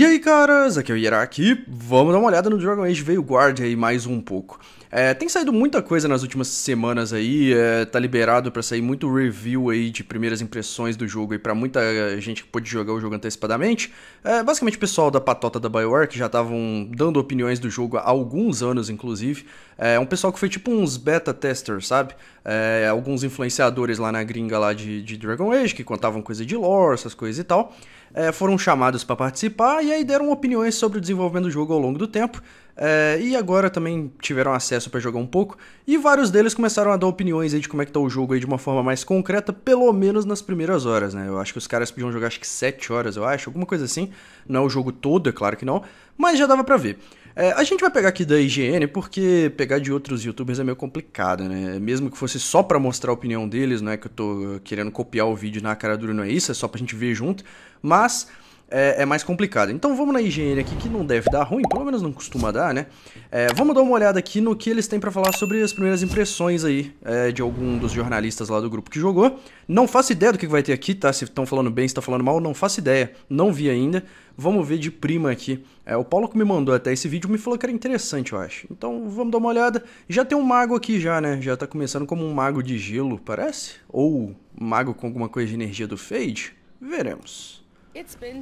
E aí, caras, aqui é o aqui. vamos dar uma olhada no Dragon Age Veilguard aí mais um pouco. É, tem saído muita coisa nas últimas semanas aí, é, tá liberado para sair muito review aí de primeiras impressões do jogo aí pra muita é, gente que pôde jogar o jogo antecipadamente. É, basicamente o pessoal da patota da Bioware, que já estavam dando opiniões do jogo há alguns anos, inclusive. É um pessoal que foi tipo uns beta testers, sabe? É, alguns influenciadores lá na gringa lá de, de Dragon Age, que contavam coisa de lore, essas coisas e tal é, foram chamados para participar e aí deram opiniões sobre o desenvolvimento do jogo ao longo do tempo. É, e agora também tiveram acesso para jogar um pouco. E vários deles começaram a dar opiniões aí de como é que tá o jogo aí de uma forma mais concreta, pelo menos nas primeiras horas, né? Eu acho que os caras podiam jogar acho que 7 horas, eu acho, alguma coisa assim. Não é o jogo todo, é claro que não, mas já dava para ver. É, a gente vai pegar aqui da IGN porque pegar de outros youtubers é meio complicado, né? Mesmo que fosse só para mostrar a opinião deles, não é que eu tô querendo copiar o vídeo na cara dura, não é isso, é só pra gente ver junto. Mas é, é, mais complicado. Então vamos na higiene aqui, que não deve dar ruim, pelo menos não costuma dar, né? É, vamos dar uma olhada aqui no que eles têm para falar sobre as primeiras impressões aí é, de algum dos jornalistas lá do grupo que jogou. Não faço ideia do que vai ter aqui, tá? Se estão falando bem, se estão tá falando mal, não faço ideia. Não vi ainda. Vamos ver de prima aqui. É, o Paulo que me mandou até esse vídeo me falou que era interessante, eu acho. Então vamos dar uma olhada. Já tem um mago aqui já, né? Já tá começando como um mago de gelo, parece? Ou mago com alguma coisa de energia do Fade? Veremos.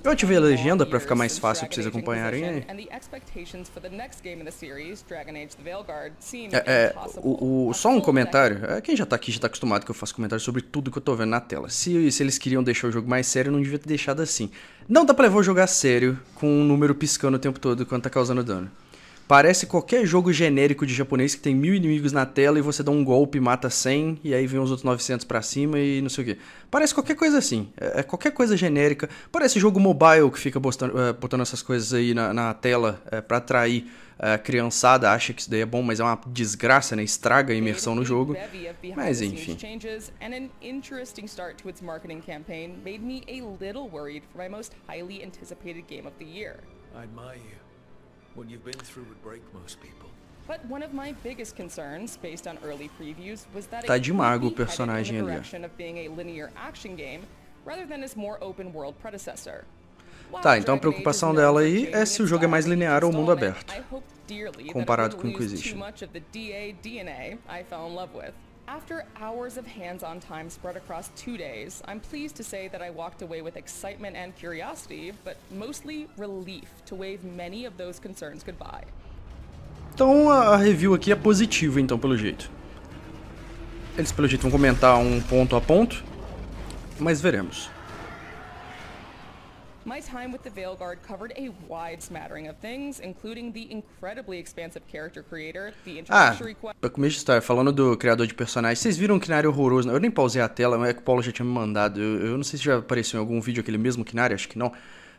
Eu ativei a legenda para ficar mais fácil para vocês acompanharem. É, é o, o, só um comentário. É, quem já tá aqui já tá acostumado que eu faço comentário sobre tudo que eu tô vendo na tela. Se, se eles queriam deixar o jogo mais sério, não devia ter deixado assim. Não dá pra levar o jogo a sério com um número piscando o tempo todo quando tá causando dano. Parece qualquer jogo genérico de japonês que tem mil inimigos na tela e você dá um golpe, mata 100 e aí vem os outros 900 para cima e não sei o que. Parece qualquer coisa assim. É, é qualquer coisa genérica. Parece jogo mobile que fica botando, é, botando essas coisas aí na, na tela é, para atrair a é, criançada. Acha que isso daí é bom, mas é uma desgraça, né? Estraga a imersão no jogo. Mas enfim. Mas enfim. What you've been through would break most people. But one of my biggest concerns, based on early previews, was that tá de mago o personagem ali. Tá, então a preocupação dela aí é se o jogo é mais linear ou mundo aberto, comparado com Inquisition. After hours of hands-on time spread across two days, I'm pleased to say that I walked away with excitement and curiosity, but mostly relief to wave many of those concerns goodbye. Então a review aqui é positiva, então, pelo jeito. Eles, pelo jeito, vão comentar um ponto a ponto, mas veremos. My time with the covered a wide smattering of things, including the incredibly expansive character creator, the Ah, começo de história, falando do criador de personagens, vocês viram um quinário horroroso, eu nem pausei a tela, mas é que o Paulo já tinha me mandado, eu, eu não sei se já apareceu em algum vídeo aquele mesmo quinário, acho que não.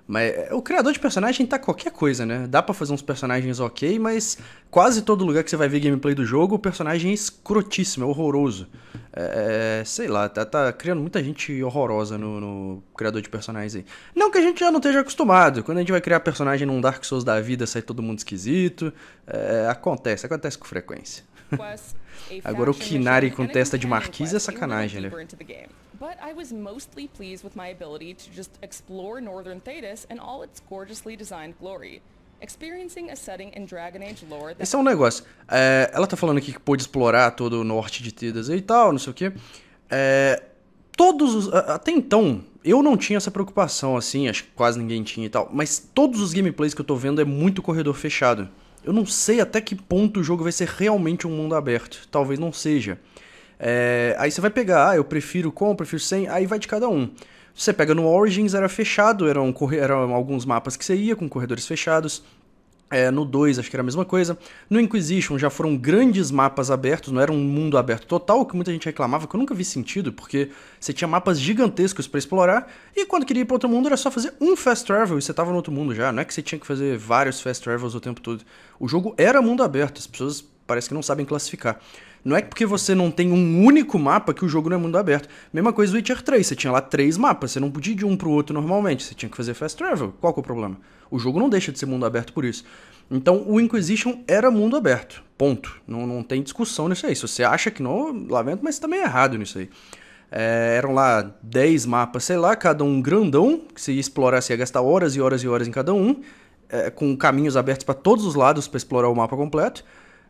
Mas é, o criador de personagem tá qualquer coisa, né? Dá para fazer uns personagens ok, mas quase todo lugar que você vai ver gameplay do jogo, o personagem é escrotíssimo, é horroroso. É, é, sei lá, tá, tá criando muita gente horrorosa no, no, criador de personagens aí. Não que a gente já não esteja acostumado. Quando a gente vai criar personagem num Dark Souls da vida, sai todo mundo esquisito. É, acontece, acontece com frequência. Agora o Kinari com testa de marquise é sacanagem, né? but I was mostly pleased with my ability to just explore northern Thetis and all its gorgeously designed glory. Experiencing a setting in Dragon Age lore that... Esse é um negócio. É, ela tá falando aqui que pôde explorar todo o norte de Tedas e tal, não sei o quê. É, todos os. Até então, eu não tinha essa preocupação assim, acho que quase ninguém tinha e tal. Mas todos os gameplays que eu tô vendo é muito corredor fechado. Eu não sei até que ponto o jogo vai ser realmente um mundo aberto. Talvez não seja. É, aí você vai pegar, ah, eu prefiro com, eu prefiro sem, aí vai de cada um. Você pega no Origins, era fechado, eram, eram alguns mapas que você ia com corredores fechados. É, no 2 acho que era a mesma coisa. No Inquisition já foram grandes mapas abertos, não era um mundo aberto total, que muita gente reclamava, que eu nunca vi sentido, porque você tinha mapas gigantescos para explorar, e quando queria ir para outro mundo era só fazer um fast travel e você tava no outro mundo já, não é que você tinha que fazer vários fast travels o tempo todo. O jogo era mundo aberto, as pessoas parece que não sabem classificar. Não é porque você não tem um único mapa que o jogo não é mundo aberto. Mesma coisa do Witcher 3, você tinha lá três mapas, você não podia ir de um pro outro normalmente, você tinha que fazer fast travel. Qual que é o problema? O jogo não deixa de ser mundo aberto por isso. Então o Inquisition era mundo aberto. Ponto. Não, não tem discussão nisso aí. Se você acha que não, lamento, mas também tá é errado nisso aí. É, eram lá 10 mapas, sei lá, cada um grandão, que se ia explorar, você ia gastar horas e horas e horas em cada um, é, com caminhos abertos para todos os lados para explorar o mapa completo.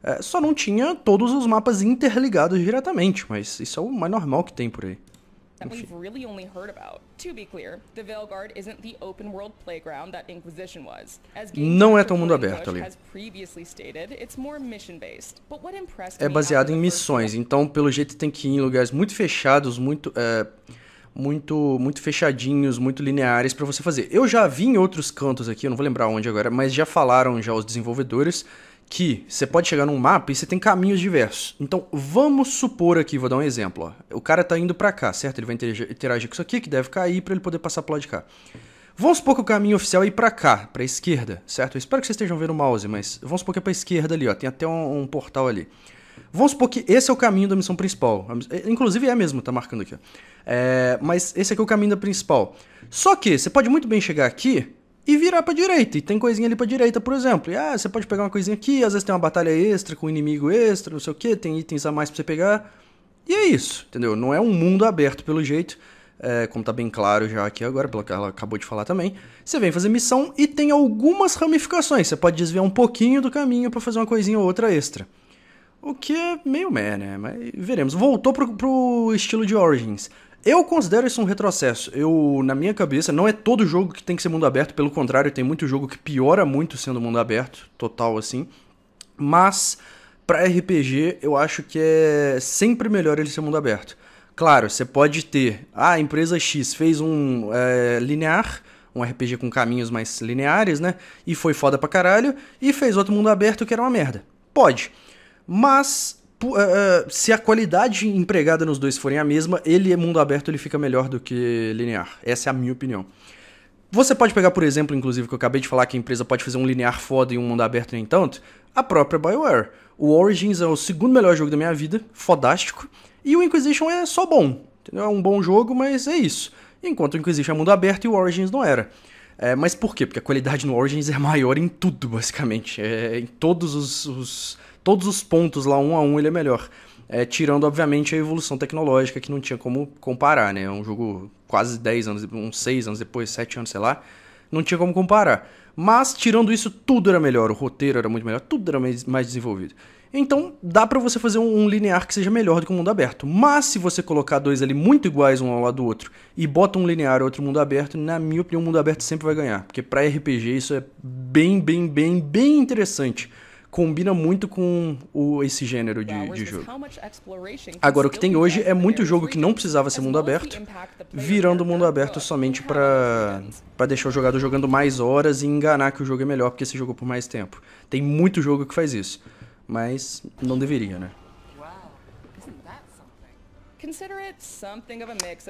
É, só não tinha todos os mapas interligados diretamente, mas isso é o mais normal que tem por aí. That we've really only heard about. To be clear, the Veilguard isn't the open world playground that Inquisition was. As Não é tão mundo aberto ali. É baseado em missões, então pelo jeito tem que ir em lugares muito fechados, muito é, muito muito fechadinhos, muito lineares para você fazer. Eu já vi em outros cantos aqui, eu não vou lembrar onde agora, mas já falaram já os desenvolvedores que você pode chegar num mapa e você tem caminhos diversos. Então, vamos supor aqui, vou dar um exemplo. Ó. O cara está indo para cá, certo? Ele vai interagir com isso aqui, que deve cair, para ele poder passar para o lado de cá. Vamos supor que o caminho oficial é ir para cá, para a esquerda, certo? Eu espero que vocês estejam vendo o mouse, mas vamos supor que é para a esquerda ali, ó. Tem até um, um, portal ali. Vamos supor que esse é o caminho da missão principal. É, inclusive é mesmo, tá marcando aqui. É, mas esse aqui é o caminho da principal. Só que você pode muito bem chegar aqui e virar pra direita. E tem coisinha ali pra direita, por exemplo. E ah, você pode pegar uma coisinha aqui, às vezes tem uma batalha extra com um inimigo extra, não sei o que, tem itens a mais pra você pegar. E é isso, entendeu? Não é um mundo aberto pelo jeito. É, como tá bem claro já aqui agora, pelo que ela acabou de falar também, você vem fazer missão e tem algumas ramificações. Você pode desviar um pouquinho do caminho para fazer uma coisinha ou outra extra. O que é meio meh, né? Mas veremos. Voltou pro, pro estilo de Origins. Eu considero isso um retrocesso. Eu, na minha cabeça, não é todo jogo que tem que ser mundo aberto, pelo contrário, tem muito jogo que piora muito sendo mundo aberto, total assim. Mas para RPG, eu acho que é sempre melhor ele ser mundo aberto. Claro, você pode ter, ah, a empresa X fez um é, linear, um RPG com caminhos mais lineares, né? E foi foda pra caralho, e fez outro mundo aberto que era uma merda. Pode. Mas eh, eh, se a qualidade empregada nos dois forem a mesma, ele é mundo aberto, ele fica melhor do que linear. Essa é a minha opinião. Você pode pegar, por exemplo, inclusive, que eu acabei de falar que a empresa pode fazer um linear foda e um mundo aberto, nem tanto, a própria BioWare. O Origins é o segundo melhor jogo da minha vida, fodástico, e o Inquisition é só bom. Entendeu? É um bom jogo, mas é isso. Enquanto o Inquisition é mundo aberto e o Origins não era. É, mas por quê? Porque a qualidade no Origins é maior em tudo, basicamente. É, em todos os, os todos os pontos lá, um a um, ele é melhor. É, tirando, obviamente, a evolução tecnológica, que não tinha como comparar, né? É um jogo quase 10 anos, uns 6 anos depois, 7 anos, sei lá. Não tinha como comparar. Mas, tirando isso, tudo era melhor. O roteiro era muito melhor, tudo era mais, desenvolvido. Então, dá para você fazer um, linear que seja melhor do que um mundo aberto. Mas, se você colocar dois ali muito iguais um ao lado do outro e bota um linear e outro mundo aberto, na minha opinião, o mundo aberto sempre vai ganhar. Porque para RPG isso é bem, bem, bem, bem interessante combina muito com o, esse gênero de, de jogo. Agora, o que tem hoje é muito jogo que não precisava ser mundo aberto, virando mundo aberto somente para deixar o jogador jogando mais horas e enganar que o jogo é melhor porque se jogou é por mais tempo. Tem muito jogo que faz isso, mas não deveria, né?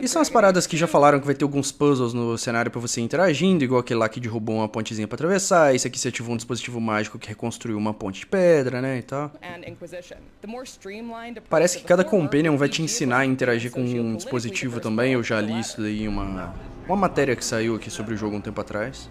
E são as paradas que já falaram que vai ter alguns puzzles no cenário para você interagindo, igual aquele lá que derrubou uma pontezinha para atravessar, esse aqui você ativou um dispositivo mágico que reconstruiu uma ponte de pedra, né, e tal. Parece que cada companion vai te ensinar a interagir com um dispositivo também, eu já li isso daí em uma, uma matéria que saiu aqui sobre o jogo um tempo atrás.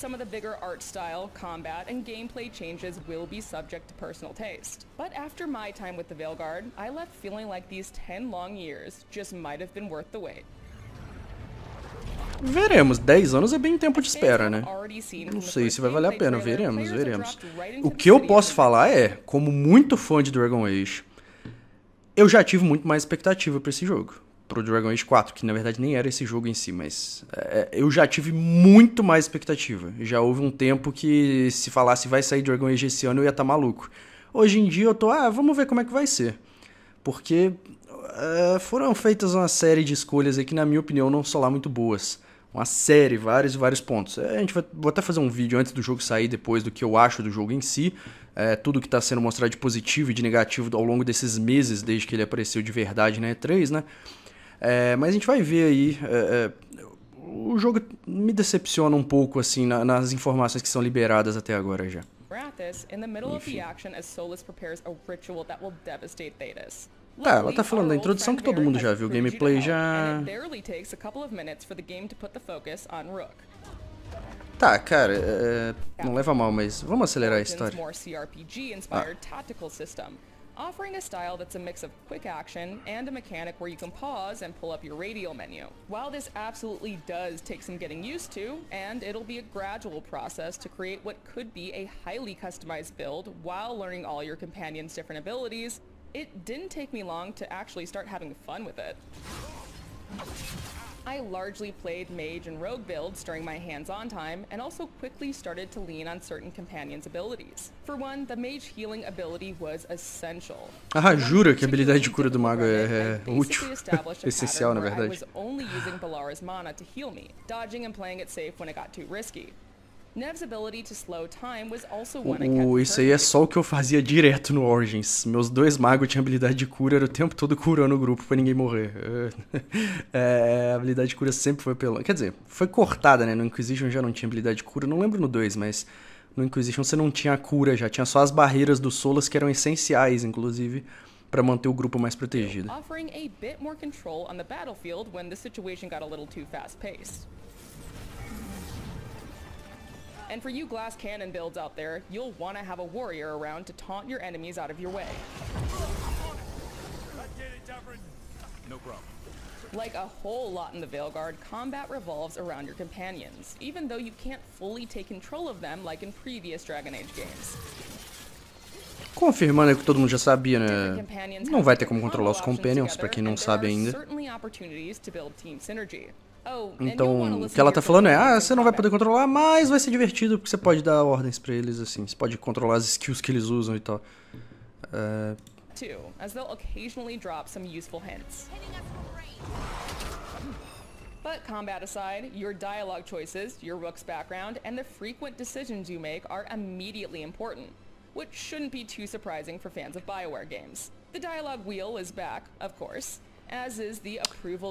Some of the bigger art style, combat, and gameplay changes will be subject to personal taste. But after my time with the Veilguard, I left feeling like these 10 long years just might have been worth the wait. Veremos, 10 anos é bem tempo de espera, né? Não sei se vai valer a pena, veremos, veremos. O que eu posso falar é, como muito fã de Dragon Age, eu já tive muito mais expectativa para esse jogo pro Dragon Age 4, que na verdade nem era esse jogo em si, mas é, é, eu já tive muito mais expectativa. Já houve um tempo que se falasse vai sair Dragon Age esse ano eu ia estar tá maluco. Hoje em dia eu tô, ah, vamos ver como é que vai ser. Porque é, foram feitas uma série de escolhas aí que, na minha opinião, não são lá muito boas. Uma série, vários e vários pontos. É, a gente vai vou até fazer um vídeo antes do jogo sair, depois do que eu acho do jogo em si. É, tudo que está sendo mostrado de positivo e de negativo ao longo desses meses, desde que ele apareceu de verdade na E3, né? É, mas a gente vai ver aí. É, é, o jogo me decepciona um pouco assim na, nas informações que são liberadas até agora já. Rathus, Tá, ela tá falando da introdução que todo mundo já viu, o gameplay já. Tá, cara, é... é não leva mal, mas vamos acelerar a história. offering a style that's a mix of quick action and a mechanic where you can pause and pull up your radial menu. While this absolutely does take some getting used to, and it'll be a gradual process to create what could be a highly customized build while learning all your companion's different abilities, it didn't take me long to actually start having fun with it. I largely played mage and rogue builds during my hands-on time, and also quickly started to lean on certain companions' abilities. For one, the mage healing ability was essential. Ah, jura que a habilidade de cura do mago é, é útil. Essencial, na verdade. I was only using Balara's mana to heal me, dodging and playing it safe when it got too risky. O, isso aí é só o que eu fazia direto no Origins. Meus dois magos tinham habilidade de cura, era o tempo todo curando o grupo pra ninguém morrer. É, a habilidade de cura sempre foi pelo. Quer dizer, foi cortada, né? No Inquisition já não tinha habilidade de cura, não lembro no 2, mas no Inquisition você não tinha cura já, tinha só as barreiras dos solas que eram essenciais, inclusive, para manter o grupo mais protegido. Offering a bit more control on the battlefield when the situation got a little too fast paced. And for you glass cannon builds out there, you'll want to have a warrior around to taunt your enemies out of your way. No problem. Like a whole lot in the Veilguard, combat revolves around your companions, even though you can't fully take control of them like in previous Dragon Age games. Confirmando que todo mundo já sabia, né? Não vai ter como controlar os companions, para quem não sabe ainda. Oh, então, o que ela tá falando é, ah, você não vai poder controlar, mas vai ser divertido porque você pode dar ordens para eles, assim. Você pode controlar as skills que eles usam e tal. É... As they'll occasionally drop some useful hints. But combat aside, your dialogue choices, your rook's background, and the frequent decisions you make are immediately important, which shouldn't be too surprising for fans of Bioware games. The dialogue wheel is back, of course,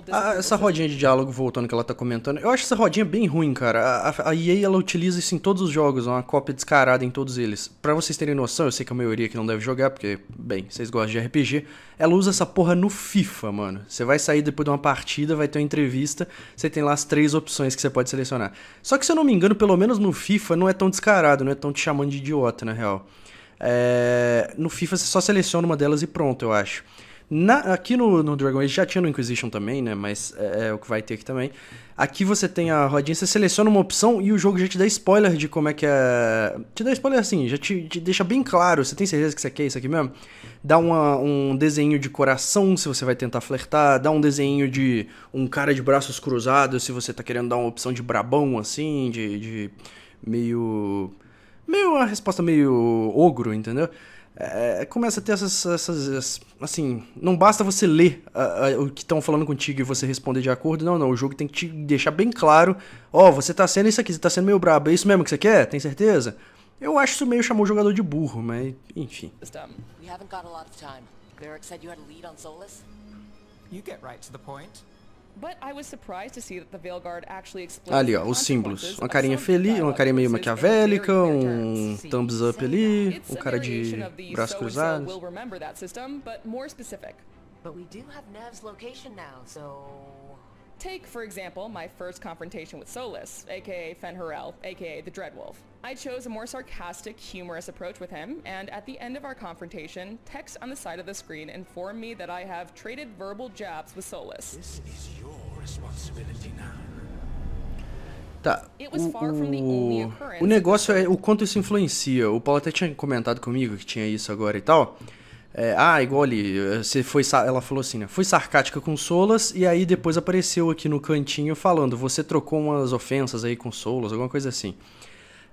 ah, essa rodinha de diálogo voltando que ela tá comentando, eu acho essa rodinha bem ruim, cara. A, a EA ela utiliza isso em todos os jogos, é uma cópia descarada em todos eles. Para vocês terem noção, eu sei que a maioria que não deve jogar, porque, bem, vocês gostam de RPG, ela usa essa porra no FIFA, mano. Você vai sair depois de uma partida, vai ter uma entrevista, você tem lá as três opções que você pode selecionar. Só que se eu não me engano, pelo menos no FIFA não é tão descarado, não é tão te chamando de idiota, na real. É... No FIFA você só seleciona uma delas e pronto, eu acho. Na, aqui no, no, Dragon Age já tinha no Inquisition também, né? Mas é, é, o que vai ter aqui também. Aqui você tem a rodinha, você seleciona uma opção e o jogo já te dá spoiler de como é que é. Te dá spoiler assim, já te, te deixa bem claro. Você tem certeza que você quer é isso aqui mesmo? Dá uma, um desenho de coração se você vai tentar flertar, dá um desenho de um cara de braços cruzados se você tá querendo dar uma opção de brabão, assim, de, de meio. meio. a resposta meio ogro, entendeu? é, começa a ter essas, essas, Assim, não basta você ler o que estão falando contigo e você responder de acordo. Não, não. O jogo tem que te deixar bem claro: ó, oh, você tá sendo isso aqui, você tá sendo meio brabo. É isso mesmo que você quer? Tem certeza? Eu acho isso meio chamou o jogador de burro, mas enfim. We haven't got a lot of disse que você tinha um lead on Solus. Você get right ao ponto. Ali, ó, os símbolos. Uma carinha feliz, uma carinha meio maquiavélica, um thumbs up ali, um cara de braços cruzados. But we do have location now, so Take, for example, my first confrontation with Solus, aka Fenharel, aka the Dreadwolf. I chose a more sarcastic, humorous approach with him, and at the end of our confrontation, text on the side of the screen informed me that I have traded verbal jabs with Solus. This is your responsibility now. Tá. O, o negócio é o quanto isso influencia. O Paulo até tinha comentado comigo que tinha isso agora e tal. É, ah, igual ali, você foi, ela falou assim, né? Fui sarcástica com Solas e aí depois apareceu aqui no cantinho falando, você trocou umas ofensas aí com Solas, alguma coisa assim.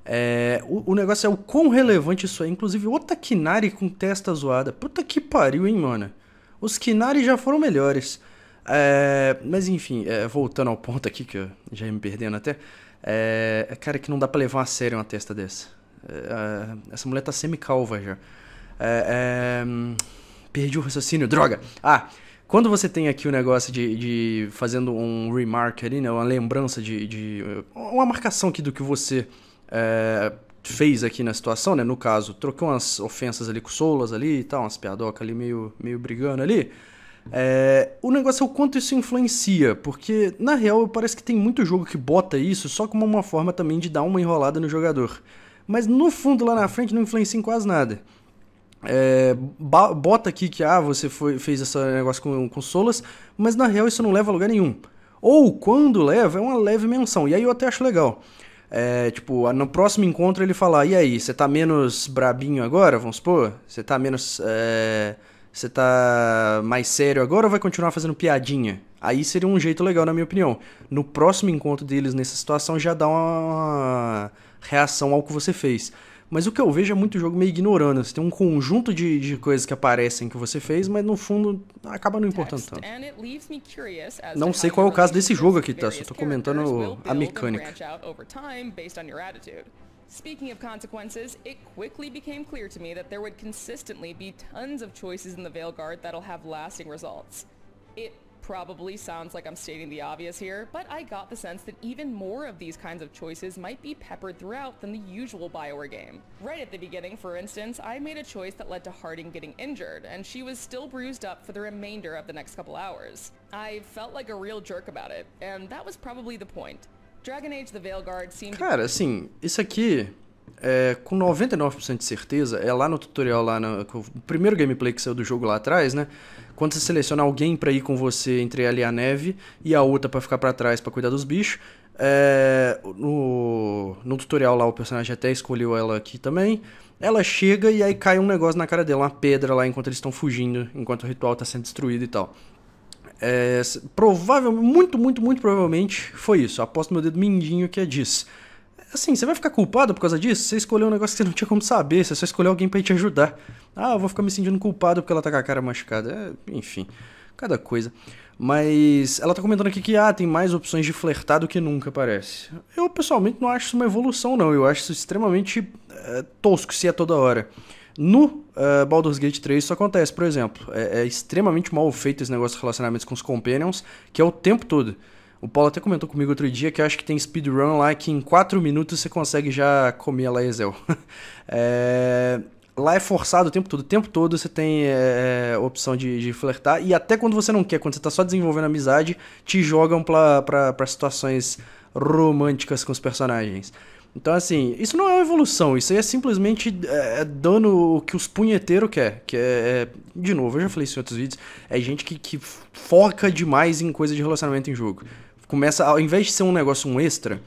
É, o, o, negócio é o quão relevante isso é. Inclusive, o Takinari com testa zoada. Puta que pariu, hein, mano? Os Kinari já foram melhores. É, mas enfim, é, voltando ao ponto aqui, que eu já ia me perdendo até. É, é cara, que não dá pra levar a sério uma testa dessa. É, essa mulher tá semi-calva já. É, é, perdi o raciocínio, droga! Ah, quando você tem aqui o negócio de, de fazendo um remark ali, né, uma lembrança de, de uma marcação aqui do que você é, fez aqui na situação, né, no caso, trocou umas ofensas ali com solas ali e tal, umas piadocas ali meio, meio brigando ali, é, o negócio é o quanto isso influencia, porque na real parece que tem muito jogo que bota isso só como uma forma também de dar uma enrolada no jogador. Mas no fundo lá na frente não influencia em quase nada. É, bota aqui que ah, você foi, fez esse negócio com, com solas, mas na real isso não leva a lugar nenhum. Ou quando leva, é uma leve menção. E aí eu até acho legal. É, tipo, no próximo encontro ele fala: E aí, você tá menos brabinho agora? Vamos supor? Você tá menos. É, você tá mais sério agora ou vai continuar fazendo piadinha? Aí seria um jeito legal, na minha opinião. No próximo encontro deles nessa situação já dá uma reação ao que você fez. Mas o que eu vejo é muito jogo meio ignorando. Você assim. tem um conjunto de, de coisas que aparecem que você fez, mas no fundo acaba não importando tanto. Não sei qual é o caso desse jogo aqui, tá? Só tô comentando a mecânica. Speaking of consequences, it quickly became clear to me that there would consistently be tons of choices in the Veilguard that'll have lasting results. It Probably sounds like I'm stating the obvious here, but I got the sense that even more of these kinds of choices might be peppered throughout than the usual Bioware game. Right at the beginning, for instance, I made a choice that led to Harding getting injured, and she was still bruised up for the remainder of the next couple hours. I felt like a real jerk about it, and that was probably the point. Dragon Age: The Cara, assim, isso aqui é, com 99% de certeza, é lá no tutorial, lá no, primeiro gameplay que saiu do jogo lá atrás, né? Quando você seleciona alguém para ir com você entre ela e a neve e a outra para ficar para trás para cuidar dos bichos, é, no, no tutorial lá o personagem até escolheu ela aqui também. Ela chega e aí cai um negócio na cara dela, uma pedra lá enquanto eles estão fugindo, enquanto o ritual está sendo destruído e tal. É, provavelmente, muito, muito, muito provavelmente foi isso. Aposto meu dedo mindinho que é disso assim, você vai ficar culpado por causa disso? Você escolheu um negócio que você não tinha como saber, você só escolheu alguém para te ajudar. Ah, eu vou ficar me sentindo culpado porque ela tá com a cara machucada. É, enfim, cada coisa. Mas ela tá comentando aqui que ah, tem mais opções de flertar do que nunca, parece. Eu pessoalmente não acho isso uma evolução, não. Eu acho isso extremamente eh, tosco se é toda hora. No uh, Baldur's Gate 3 isso acontece, por exemplo. É, é extremamente mal feito esse negócio de relacionamentos com os companions, que é o tempo todo. O Paulo até comentou comigo outro dia que eu acho que tem speedrun lá que em 4 minutos você consegue já comer a Laezel. é, lá é forçado o tempo todo. O tempo todo você tem é, é opção de, de, flertar. E até quando você não quer, quando você está só desenvolvendo amizade, te jogam para situações românticas com os personagens. Então, assim, isso não é uma evolução, isso aí é simplesmente é, é, dando o que os punheteiros quer. Que é, é, de novo, eu já falei isso em outros vídeos, é gente que, que foca demais em coisa de relacionamento em jogo começa, ao invés de ser um negócio um extra,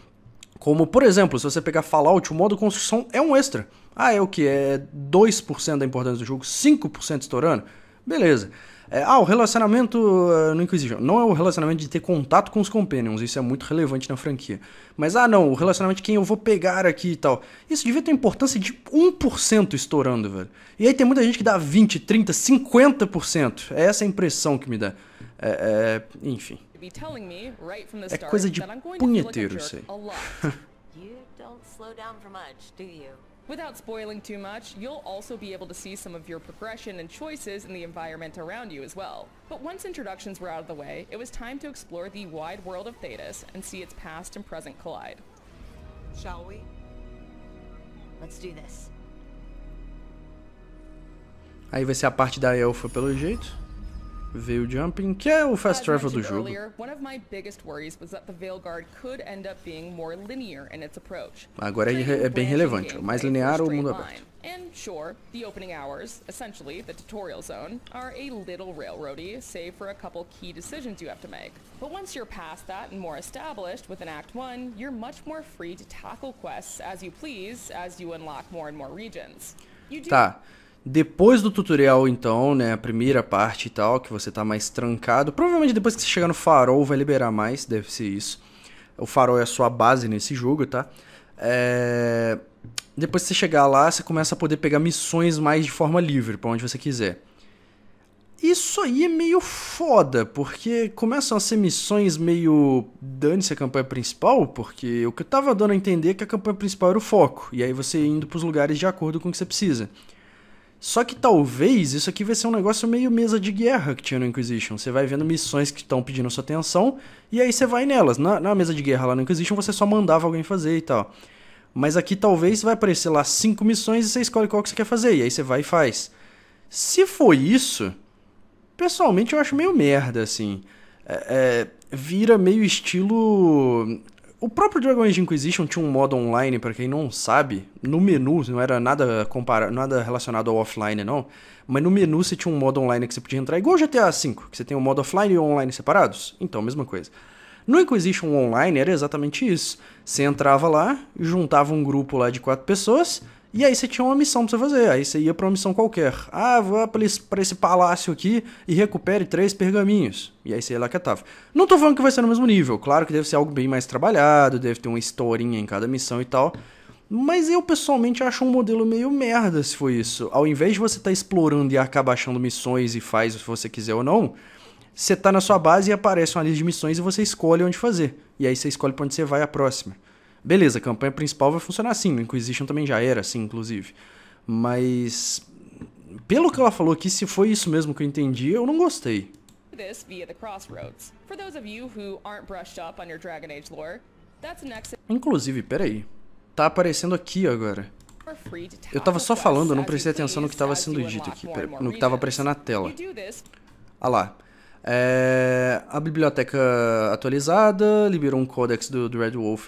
como, por exemplo, se você pegar Fallout, o modo construção é um extra. Ah, é o que? É 2% da importância do jogo, 5% estourando? Beleza. É, ah, o relacionamento uh, no Inquisition. Não é o relacionamento de ter contato com os Companions, isso é muito relevante na franquia. Mas, ah, não, o relacionamento de quem eu vou pegar aqui e tal. Isso devia ter importância de 1% estourando, velho. E aí tem muita gente que dá 20, 30, 50%. É essa a impressão que me dá. É, é, enfim. É coisa de punheteiro sei Without spoiling too much, you'll also be able to see some of your progression and choices in the environment around you as well. But once introductions were out of the way, it was time to explore the wide world of Thetis and see its past and present collide. Shall we? Let's do this. Aí vai ser a parte da elfa, pelo jeito. Veio jumping, que é o fast travel do jogo. Agora é, é bem relevante, mais linear ou mundo aberto. And sure, the opening hours, essentially the tutorial zone, are a little railroady, save for a couple key decisions you have to make. But once you're past that and more established Act 1, you're much more free to tackle quests as you please as you unlock more and more regions. Tá. Depois do tutorial, então, né, a primeira parte e tal, que você tá mais trancado, provavelmente depois que você chegar no farol vai liberar mais, deve ser isso. O farol é a sua base nesse jogo, tá? É... Depois que você chegar lá, você começa a poder pegar missões mais de forma livre, para onde você quiser. Isso aí é meio foda, porque começam a ser missões meio dane-se a campanha principal, porque o que eu tava dando a entender é que a campanha principal era o foco, e aí você indo pros lugares de acordo com o que você precisa. Só que talvez isso aqui vai ser um negócio meio mesa de guerra que tinha no Inquisition. Você vai vendo missões que estão pedindo sua atenção e aí você vai nelas. Na, na, mesa de guerra lá no Inquisition você só mandava alguém fazer e tal. Mas aqui talvez vai aparecer lá cinco missões e você escolhe qual que você quer fazer. E aí você vai e faz. Se for isso, pessoalmente eu acho meio merda, assim. É, é, vira meio estilo o próprio Dragon Age Inquisition tinha um modo online, para quem não sabe, no menu, não era nada comparado, nada relacionado ao offline não, mas no menu você tinha um modo online que você podia entrar igual GTA V, que você tem o um modo offline e online separados. Então, mesma coisa. No Inquisition Online era exatamente isso. Você entrava lá, juntava um grupo lá de quatro pessoas, e aí você tinha uma missão pra você fazer, aí você ia pra uma missão qualquer. Ah, vá pra esse, pra esse palácio aqui e recupere três pergaminhos. E aí você ia lá tava. Não tô falando que vai ser no mesmo nível, claro que deve ser algo bem mais trabalhado, deve ter uma historinha em cada missão e tal. Mas eu pessoalmente acho um modelo meio merda se for isso. Ao invés de você estar tá explorando e acabar achando missões e faz se você quiser ou não, você tá na sua base e aparece uma lista de missões e você escolhe onde fazer. E aí você escolhe pra onde você vai a próxima. Beleza, a campanha principal vai funcionar assim. No Inquisition também já era assim, inclusive. Mas. Pelo que ela falou aqui, se foi isso mesmo que eu entendi, eu não gostei. Inclusive, peraí. Tá aparecendo aqui agora. Eu tava só falando, eu não prestei atenção no que tava sendo dito aqui, no que tava aparecendo na tela. Ah lá. É, a biblioteca atualizada liberou um codex do, do, Red Wolf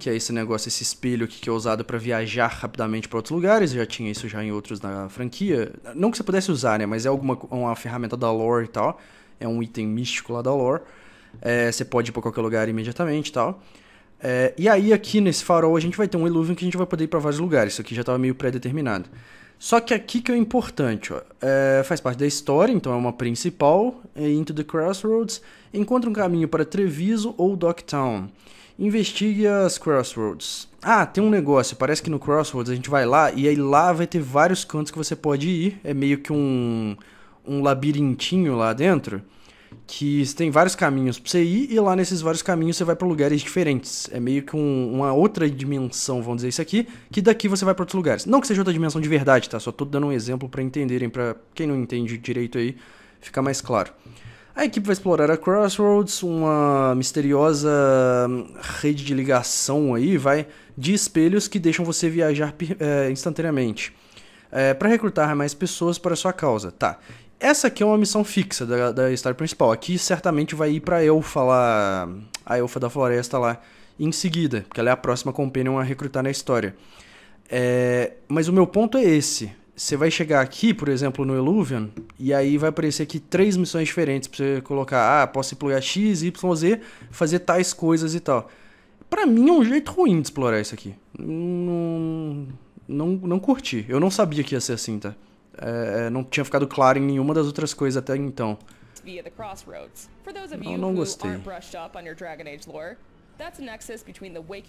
que é esse negócio, esse espelho aqui que é usado para viajar rapidamente para outros lugares. Já tinha isso já em outros na franquia. Não que você pudesse usar, né? Mas é alguma uma ferramenta da lore e tal. É um item místico lá da lore. É, você pode ir para qualquer lugar imediatamente e tal. É, e aí aqui nesse farol a gente vai ter um Eluvian que a gente vai poder ir para vários lugares. Isso aqui já estava meio pré-determinado. Só que aqui que é o importante, ó, é, faz parte da história, então é uma principal, é Into the Crossroads, encontra um caminho para Treviso ou Docktown. Investigue as Crossroads. Ah, tem um negócio, parece que no Crossroads a gente vai lá e aí lá vai ter vários cantos que você pode ir, é meio que um, um labirintinho lá dentro que tem vários caminhos pra você ir, e lá nesses vários caminhos você vai para lugares diferentes. É meio que um, uma outra dimensão, vamos dizer isso aqui, que daqui você vai para outros lugares. Não que seja outra dimensão de verdade, tá? Só tô dando um exemplo para entenderem, para quem não entende direito aí, ficar mais claro. A equipe vai explorar a Crossroads, uma misteriosa hum, rede de ligação aí, vai, de espelhos que deixam você viajar é, instantaneamente. É, para recrutar mais pessoas para sua causa, tá? Essa aqui é uma missão fixa da, da história principal. Aqui certamente vai ir pra Elfa lá, a Elfa da Floresta lá, em seguida, porque ela é a próxima companion a recrutar na história. É, mas o meu ponto é esse. Você vai chegar aqui, por exemplo, no Eluvian, e aí vai aparecer aqui três missões diferentes pra você colocar, ah, posso explorar X, Y, Z, fazer tais coisas e tal. Pra mim é um jeito ruim de explorar isso aqui. Não, não, não curti. Eu não sabia que ia ser assim, tá? É, é, não tinha ficado claro em nenhuma das outras coisas até então. Eu não gostei.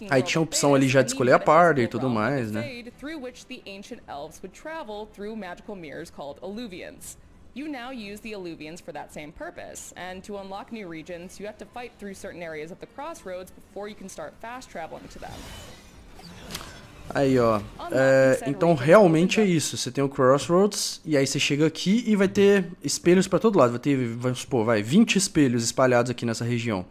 Aí tinha a opção ali já de escolher a party e tudo mais, né? You now use the Alluvians for that same purpose, and to unlock new regions, you have to fight through certain areas of the crossroads before you can start fast traveling to them. Aí, ó. É, então, realmente é isso. Você tem o Crossroads, e aí você chega aqui e vai ter espelhos para todo lado. Vai ter, vamos supor, vai, 20 espelhos espalhados aqui nessa região.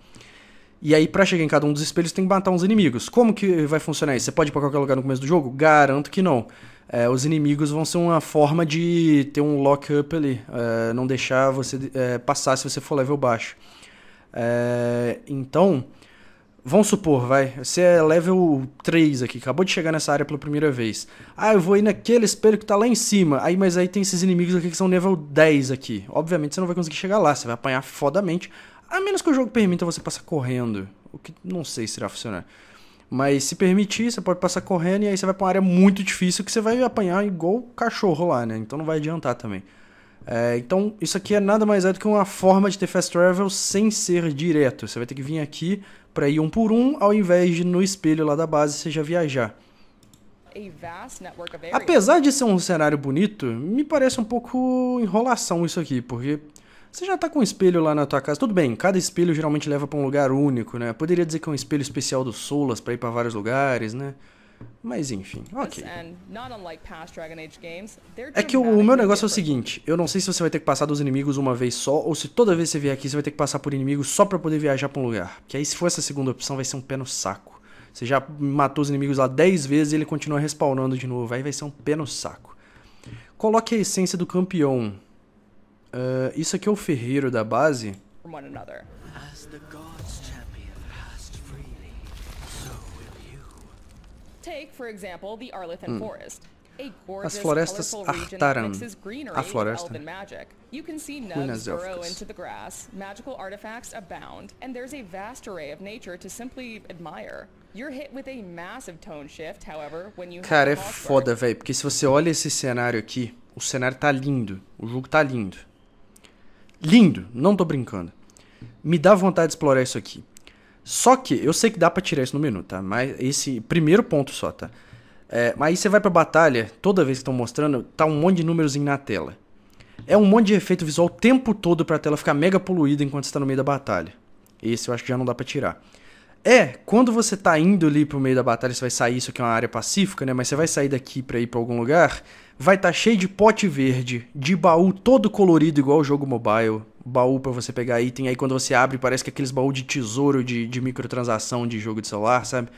E aí, pra chegar em cada um dos espelhos, tem que matar uns inimigos. Como que vai funcionar isso? Você pode ir pra qualquer lugar no começo do jogo? Garanto que não. É, os inimigos vão ser uma forma de ter um lock-up ali. É, não deixar você é, passar se você for level baixo. É, então Vamos supor, vai, você é level 3 aqui, acabou de chegar nessa área pela primeira vez. Ah, eu vou ir naquele espelho que tá lá em cima. Aí, mas aí tem esses inimigos aqui que são level 10 aqui. Obviamente você não vai conseguir chegar lá, você vai apanhar fodamente. A menos que o jogo permita você passar correndo. O que não sei se irá funcionar. Mas se permitir, você pode passar correndo e aí você vai pra uma área muito difícil que você vai apanhar igual cachorro lá, né? Então não vai adiantar também. É, então, isso aqui é nada mais é do que uma forma de ter fast travel sem ser direto. Você vai ter que vir aqui para ir um por um, ao invés de no espelho lá da base você já viajar. Apesar de ser um cenário bonito, me parece um pouco enrolação isso aqui, porque você já tá com um espelho lá na tua casa. Tudo bem, cada espelho geralmente leva para um lugar único, né? Poderia dizer que é um espelho especial do Solas para ir para vários lugares, né? Mas enfim, ok. É que o meu negócio é o seguinte: eu não sei se você vai ter que passar dos inimigos uma vez só, ou se toda vez que você vier aqui você vai ter que passar por inimigos só pra poder viajar pra um lugar. Que aí, se for essa segunda opção, vai ser um pé no saco. Você já matou os inimigos lá 10 vezes e ele continua respawnando de novo. Aí vai ser um pé no saco. Coloque a essência do campeão. Uh, isso aqui é o ferreiro da base. As the God Hum. As florestas Artaran, a floresta, You can see nugs burrow into the grass, magical artifacts abound, and there's a vast array of nature to simply admire. You're hit with a massive tone shift, however, when you Cara, é foda, velho, porque se você olha esse cenário aqui, o cenário tá lindo, o jogo tá lindo. Lindo, não tô brincando. Me dá vontade de explorar isso aqui. Só que, eu sei que dá para tirar isso no menu, tá? Mas esse primeiro ponto só, tá? É, mas aí você vai pra batalha, toda vez que estão mostrando, tá um monte de númerozinho na tela. É um monte de efeito visual o tempo todo pra tela ficar mega poluída enquanto você tá no meio da batalha. Esse eu acho que já não dá pra tirar. É, quando você tá indo ali pro meio da batalha, você vai sair, isso aqui é uma área pacífica, né? Mas você vai sair daqui pra ir pra algum lugar, vai estar tá cheio de pote verde, de baú todo colorido igual o jogo mobile, baú para você pegar item, aí quando você abre parece que é aqueles baús de tesouro de, de microtransação de jogo de celular, sabe?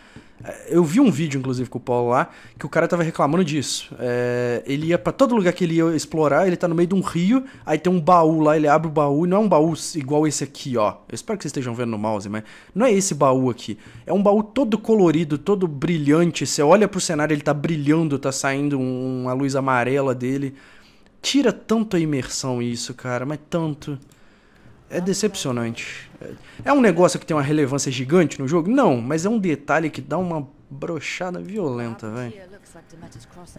É, eu vi um vídeo, inclusive, com o Paulo lá, que o cara tava reclamando disso. É, ele ia para todo lugar que ele ia explorar, ele tá no meio de um rio, aí tem um baú lá, ele abre o baú, e não é um baú igual esse aqui, ó. Eu espero que vocês estejam vendo no mouse, mas não é esse baú aqui. É um baú todo colorido, todo brilhante. Você olha pro cenário, ele tá brilhando, tá saindo uma luz amarela dele. Tira tanto a imersão isso, cara, mas tanto é decepcionante. É um negócio que tem uma relevância gigante no jogo? Não, mas é um detalhe que dá uma brochada violenta, velho.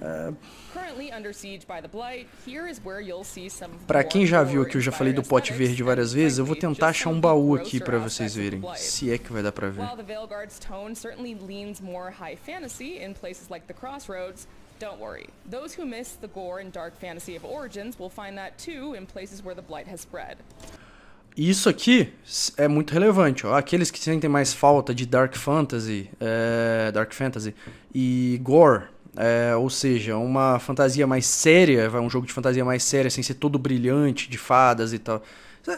É... Pra quem já viu aqui, eu já falei do pote verde várias vezes, eu vou tentar achar um baú aqui pra vocês verem, se é que vai dar pra ver. Don't worry, those who miss the gore and dark fantasy of Origins will find that too in places where the Blight has spread isso aqui é muito relevante. Ó. Aqueles que sentem mais falta de Dark Fantasy, é, Dark Fantasy e Gore, é, ou seja, uma fantasia mais séria, um jogo de fantasia mais séria, sem ser todo brilhante, de fadas e tal.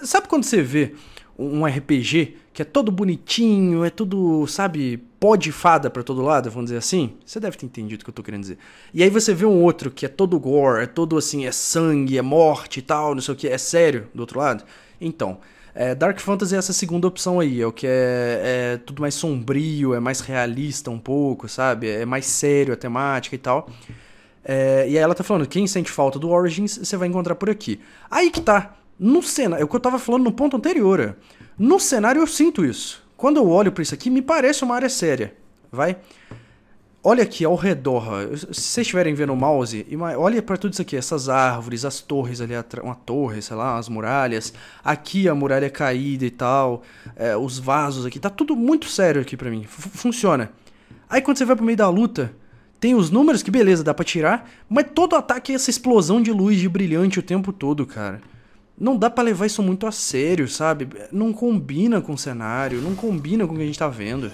Sabe quando você vê um RPG que é todo bonitinho, é tudo, sabe, pó de fada para todo lado, vamos dizer assim? Você deve ter entendido o que eu tô querendo dizer. E aí você vê um outro que é todo gore, é todo assim, é sangue, é morte e tal, não sei o que, é sério do outro lado. Então, é, Dark Fantasy é essa segunda opção aí, é o que é, é, tudo mais sombrio, é mais realista um pouco, sabe? É mais sério a temática e tal. É, e aí ela tá falando, quem sente falta do Origins, você vai encontrar por aqui. Aí que tá, no cenário, é o que eu tava falando no ponto anterior, no cenário eu sinto isso. Quando eu olho pra isso aqui, me parece uma área séria, vai? Vai? Olha aqui ao redor, se vocês estiverem vendo o mouse, olha para tudo isso aqui, essas árvores, as torres ali, uma torre, sei lá, as muralhas, aqui a muralha é caída e tal, é, os vasos aqui, tá tudo muito sério aqui pra mim, F funciona. Aí quando você vai pro meio da luta, tem os números que beleza, dá pra tirar, mas todo ataque é essa explosão de luz de brilhante o tempo todo, cara. Não dá para levar isso muito a sério, sabe? Não combina com o cenário, não combina com o que a gente tá vendo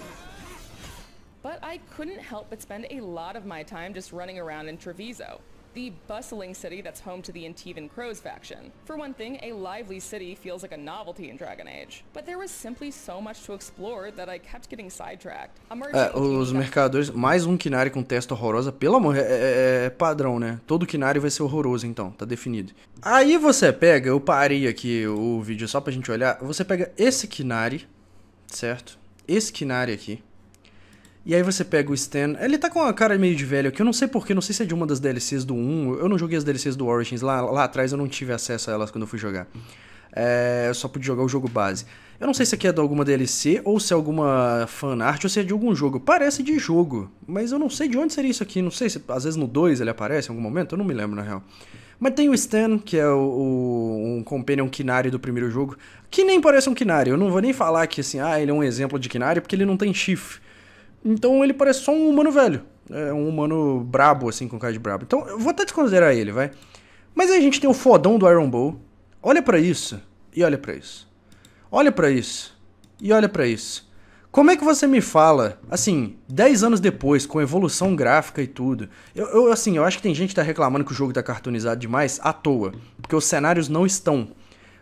but I couldn't help but spend a lot of my time just running around in Treviso, the bustling city that's home to the Antivan Crows faction. For one thing, a lively city feels like a novelty in Dragon Age, but there was simply so much to explore that I kept getting sidetracked. É, os mercadores, mais um Kinari com testa horrorosa, pelo amor, é é, é, é, padrão, né? Todo Kinari vai ser horroroso então, tá definido. Aí você pega, eu parei aqui o vídeo só pra gente olhar, você pega esse Kinari, certo? Esse Kinari aqui, e aí você pega o Stan. Ele tá com uma cara meio de velho aqui. Eu não sei porquê, não sei se é de uma das DLCs do 1. Eu não joguei as DLCs do Origins lá, lá atrás, eu não tive acesso a elas quando eu fui jogar. É, eu só pude jogar o jogo base. Eu não sei se aqui é de alguma DLC, ou se é alguma fanart, ou se é de algum jogo. Parece de jogo, mas eu não sei de onde seria isso aqui. Não sei se às vezes no 2 ele aparece em algum momento, eu não me lembro na real. Mas tem o Stan, que é o, o, um companion Kinari do primeiro jogo, que nem parece um Kinari. Eu não vou nem falar que assim, ah, ele é um exemplo de Kinari, porque ele não tem chifre. Então ele parece só um humano velho. É um humano brabo, assim, com cara de brabo. Então eu vou até desconsiderar ele, vai. Mas aí a gente tem o fodão do Iron Bow. Olha para isso. E olha para isso. Olha para isso. E olha para isso. Como é que você me fala, assim, 10 anos depois, com evolução gráfica e tudo? Eu, eu, assim, eu acho que tem gente que tá reclamando que o jogo tá cartoonizado demais à toa, porque os cenários não estão.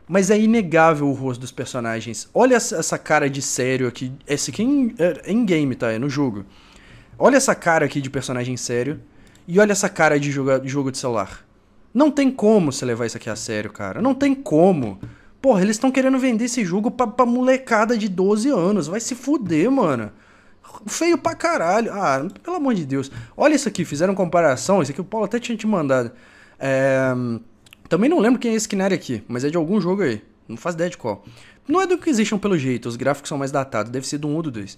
Mas é inegável o rosto dos personagens. Olha essa cara de sério aqui. Esse aqui é em, é, é game, tá? É no jogo. Olha essa cara aqui de personagem sério. E olha essa cara de jogo, jogo de celular. Não tem como você levar isso aqui a sério, cara. Não tem como. Porra, eles estão querendo vender esse jogo pra, pra molecada de 12 anos. Vai se fuder, mano. Feio pra caralho. Ah, pelo amor de Deus. Olha isso aqui, fizeram comparação. Isso aqui o Paulo até tinha te mandado. É também não lembro quem é esse Kinari aqui, mas é de algum jogo aí. Não faz ideia de qual. Não é do que existam pelo jeito, os gráficos são mais datados, deve ser do 1 ou do 2.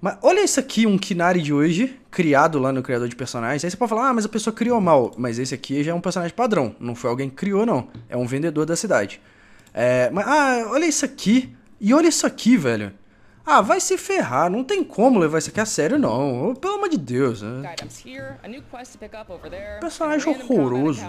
Mas olha isso aqui, um Kinari de hoje, criado lá no criador de personagens. Aí você pode falar, ah, mas a pessoa criou mal. Mas esse aqui já é um personagem padrão, não foi alguém que criou, não. É um vendedor da cidade. É, mas, ah, olha isso aqui. E olha isso aqui, velho. Ah, vai se ferrar, não tem como levar isso aqui a sério, não. Oh, pelo amor de Deus. Personagem horroroso.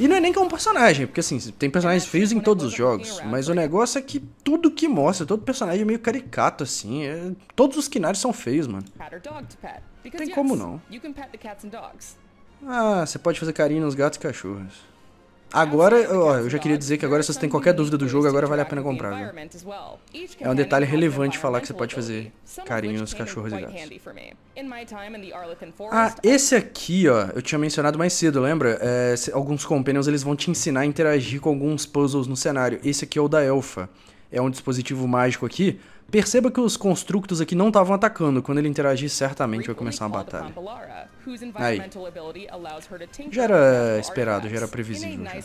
E não é nem que é um personagem, porque assim, tem personagens frios em todos os é jogos, mas o negócio é que tudo que mostra, todo personagem é meio caricato, assim. É... Todos os Kinaris são feios, mano. Não tem como não. Ah, você pode fazer carinho nos gatos e cachorros. Agora, ó, eu já queria dizer que agora se você tem qualquer dúvida do jogo, agora vale a pena comprar, viu? É um detalhe relevante falar que você pode fazer carinho nos cachorros e gatos. Ah, esse aqui, ó, eu tinha mencionado mais cedo, lembra? É, alguns companions, eles vão te ensinar a interagir com alguns puzzles no cenário. Esse aqui é o da Elfa. É um dispositivo mágico aqui Perceba que os constructos aqui não estavam atacando. Quando ele interagir, certamente vai começar uma batalha. Aí. Já era esperado, já era previsível. Já.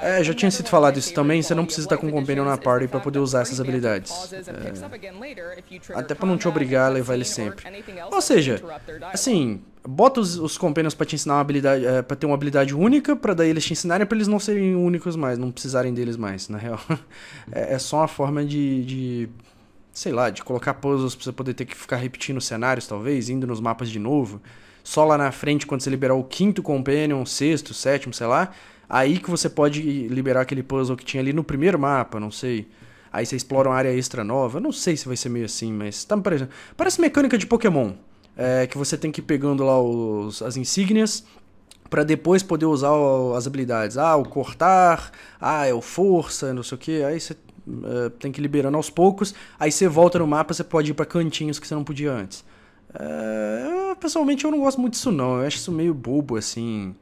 É, já tinha sido falado isso também. Você não precisa estar com um companion na party para poder usar essas habilidades. É. Até para não te obrigar a levar ele sempre. Ou seja, assim bota os, os companions para te ensinar uma habilidade, é, para ter uma habilidade única, para daí eles te ensinarem para eles não serem únicos mais, não precisarem deles mais, na real. é, é, só uma forma de, de, sei lá, de colocar puzzles para você poder ter que ficar repetindo cenários, talvez, indo nos mapas de novo. Só lá na frente, quando você liberar o quinto companion, sexto, sétimo, sei lá, aí que você pode liberar aquele puzzle que tinha ali no primeiro mapa, não sei. Aí você explora uma área extra nova. não sei se vai ser meio assim, mas tá me parecendo. Parece mecânica de Pokémon é, que você tem que ir pegando lá os, as insígnias para depois poder usar as habilidades. Ah, o cortar, ah, é o força, não sei o que. Aí você é, tem que ir liberando aos poucos. Aí você volta no mapa, você pode ir para cantinhos que você não podia antes. É, pessoalmente eu não gosto muito disso não. Eu acho isso meio bobo assim.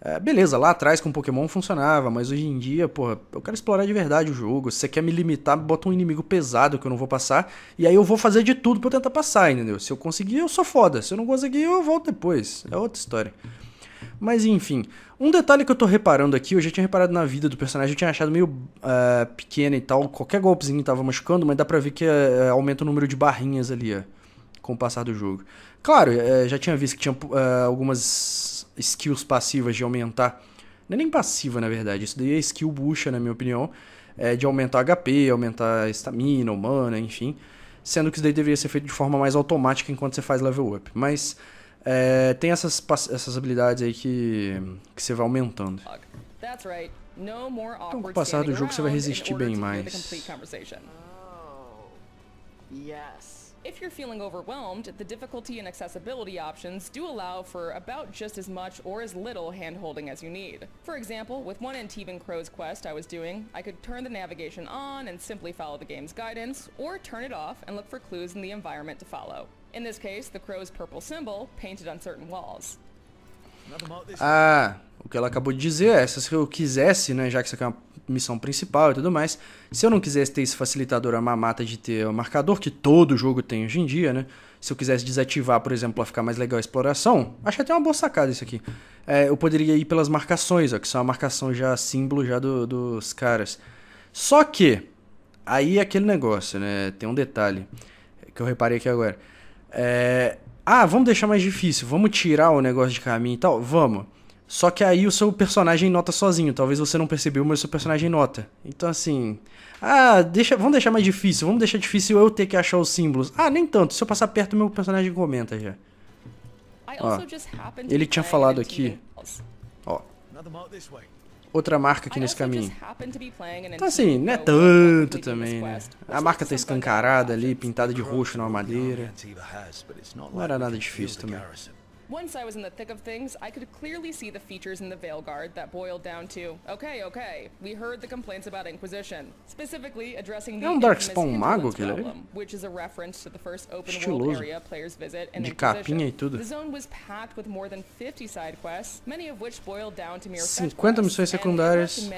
É, beleza, lá atrás com Pokémon funcionava, mas hoje em dia, porra, eu quero explorar de verdade o jogo. Se você quer me limitar, bota um inimigo pesado que eu não vou passar, e aí eu vou fazer de tudo pra tentar passar, entendeu? Se eu conseguir, eu sou foda. Se eu não conseguir, eu volto depois. É outra história. Mas enfim, um detalhe que eu tô reparando aqui, eu já tinha reparado na vida do personagem, eu tinha achado meio uh, é, pequena e tal, qualquer golpezinho tava machucando, mas dá pra ver que uh, aumenta o número de barrinhas ali, uh, com o passar do jogo. Claro, é, já tinha visto que tinha é, algumas skills passivas de aumentar. Não é nem passiva, na verdade. Isso daí é skill bucha, na minha opinião. É de aumentar HP, aumentar estamina, humana, enfim. Sendo que isso daí deveria ser feito de forma mais automática enquanto você faz level up. Mas é, tem essas, essas habilidades aí que, que você vai aumentando. Então, com o passar do jogo, você vai resistir bem mais. Oh. Yes. If you're feeling overwhelmed, the difficulty and accessibility options do allow for about just as much or as little handholding as you need. For example, with one Antivan Crow's quest I was doing, I could turn the navigation on and simply follow the game's guidance, or turn it off and look for clues in the environment to follow. In this case, the crow's purple symbol painted on certain walls. Ah, o que ela acabou de dizer é, se eu quisesse, né, já que isso aqui é uma missão principal e tudo mais, se eu não quisesse ter esse facilitador, a mamata de ter o marcador, que todo jogo tem hoje em dia, né, se eu quisesse desativar, por exemplo, para ficar mais legal a exploração, acho até uma boa sacada isso aqui. É, eu poderia ir pelas marcações, ó, que são a marcação já símbolo já do, dos caras. Só que, aí é aquele negócio, né, tem um detalhe que eu reparei aqui agora. É, ah, vamos deixar mais difícil, vamos tirar o negócio de caminho e tal? Vamos. Só que aí o seu personagem nota sozinho. Talvez você não percebeu, mas o seu personagem nota. Então assim. Ah, deixa, vamos deixar mais difícil. Vamos deixar difícil eu ter que achar os símbolos. Ah, nem tanto. Se eu passar perto, meu personagem comenta já. Ó, ele tinha falado aqui. Ó outra marca aqui nesse caminho. Então assim, não é tanto também, né? A marca tá escancarada ali, pintada de roxo na madeira. Não era nada difícil também. Once I was in the thick of things, I could clearly see the features in the Veilguard that boiled down to, okay, okay, we heard the complaints about Inquisition, specifically addressing é the é um Darkspawn mago que é? which is a reference to the first open Estiloso. world area players visit De capinha e tudo. The zone was packed with more than 50 side quests, many of which boiled down to mere 50 missões secundárias.